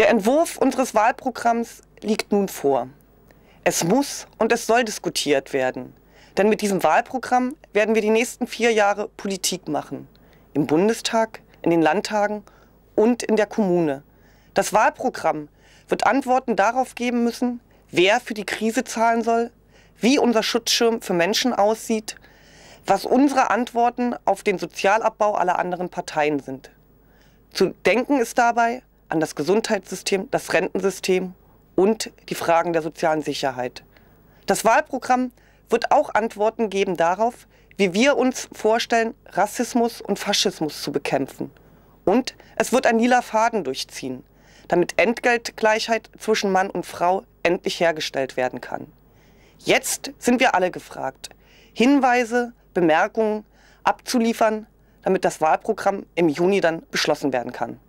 Der Entwurf unseres Wahlprogramms liegt nun vor. Es muss und es soll diskutiert werden. Denn mit diesem Wahlprogramm werden wir die nächsten vier Jahre Politik machen. Im Bundestag, in den Landtagen und in der Kommune. Das Wahlprogramm wird Antworten darauf geben müssen, wer für die Krise zahlen soll, wie unser Schutzschirm für Menschen aussieht, was unsere Antworten auf den Sozialabbau aller anderen Parteien sind. Zu denken ist dabei, an das Gesundheitssystem, das Rentensystem und die Fragen der sozialen Sicherheit. Das Wahlprogramm wird auch Antworten geben darauf, wie wir uns vorstellen, Rassismus und Faschismus zu bekämpfen. Und es wird ein lila Faden durchziehen, damit Entgeltgleichheit zwischen Mann und Frau endlich hergestellt werden kann. Jetzt sind wir alle gefragt, Hinweise, Bemerkungen abzuliefern, damit das Wahlprogramm im Juni dann beschlossen werden kann.